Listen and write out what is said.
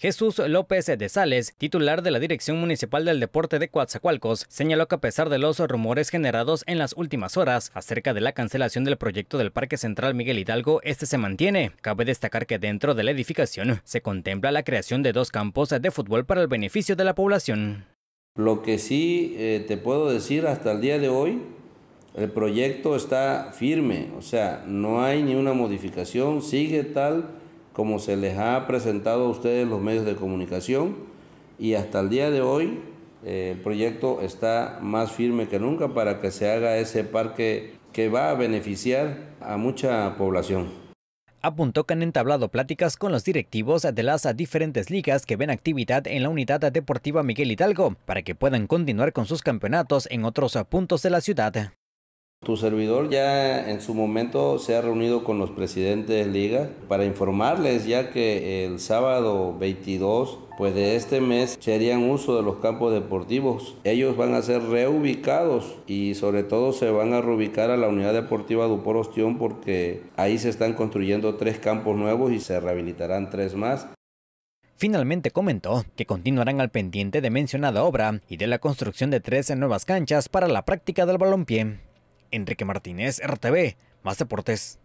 Jesús López de Sales, titular de la Dirección Municipal del Deporte de Coatzacoalcos, señaló que a pesar de los rumores generados en las últimas horas acerca de la cancelación del proyecto del Parque Central Miguel Hidalgo, este se mantiene. Cabe destacar que dentro de la edificación se contempla la creación de dos campos de fútbol para el beneficio de la población. Lo que sí eh, te puedo decir hasta el día de hoy, el proyecto está firme, o sea, no hay ni una modificación, sigue tal como se les ha presentado a ustedes los medios de comunicación y hasta el día de hoy eh, el proyecto está más firme que nunca para que se haga ese parque que va a beneficiar a mucha población apuntó que han entablado pláticas con los directivos de las diferentes ligas que ven actividad en la unidad deportiva Miguel Hidalgo para que puedan continuar con sus campeonatos en otros puntos de la ciudad. Tu servidor ya en su momento se ha reunido con los presidentes de liga para informarles ya que el sábado 22 pues de este mes se harían uso de los campos deportivos. Ellos van a ser reubicados y sobre todo se van a reubicar a la unidad deportiva Dupor Ostión porque ahí se están construyendo tres campos nuevos y se rehabilitarán tres más. Finalmente comentó que continuarán al pendiente de mencionada obra y de la construcción de 13 nuevas canchas para la práctica del balompié. Enrique Martínez, RTV, más deportes.